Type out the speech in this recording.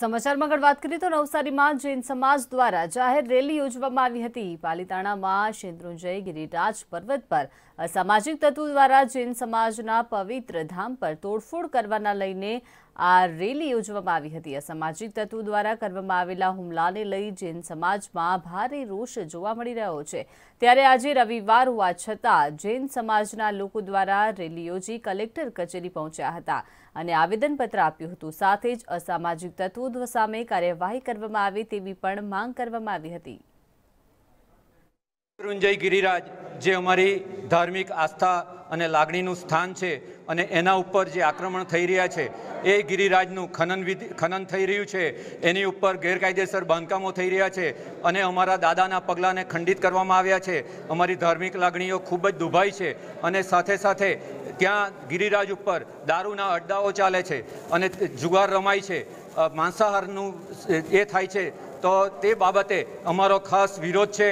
સમાચારમાં આગળ વાત કરીએ તો નવસારીમાં જૈન સમાજ દ્વારા જાહેર રેલી યોજવામાં આવી હતી પાલિતાણામાં શેત્રુંજય ગિરિરાજ પર્વત પર અસામાજિક તત્વો દ્વારા જૈન સમાજના પવિત્ર ધામ પર તોડફોડ કરવાના લઈને આ રેલી યોજવામાં આવી હતી અસામાજિક તત્વો દ્વારા કરવામાં આવેલા હુમલાને લઈ જૈન સમાજમાં ભારે રોષ જોવા મળી રહ્યો છે ત્યારે આજે રવિવાર હોવા છતાં જૈન સમાજના લોકો દ્વારા રેલી યોજી કલેક્ટર કચેરી પહોંચ્યા હતા અને આવેદનપત્ર આપ્યું હતું સાથે જ અસામાજિક તત્વો સામે કાર્યવાહી કરવામાં આવે તેવી પણ માંગ કરવામાં આવી હતી ગિરિરાજ જે અમારી ધાર્મિક આસ્થા અને લાગણીનું સ્થાન છે અને એના ઉપર જે આક્રમણ થઈ રહ્યા છે એ ગિરિરાજનું ખનન વિધિ ખનન થઈ રહ્યું છે એની ઉપર ગેરકાયદેસર બાંધકામો થઈ રહ્યા છે અને અમારા દાદાના પગલાંને ખંડિત કરવામાં આવ્યા છે અમારી ધાર્મિક લાગણીઓ ખૂબ જ દુભાઈ છે અને સાથે સાથે ત્યાં ગિરિરાજ ઉપર દારૂના અડ્ડાઓ ચાલે છે અને જુગાર રમાય છે માંસાહારનું એ થાય છે તો તે બાબતે અમારો ખાસ વિરોધ છે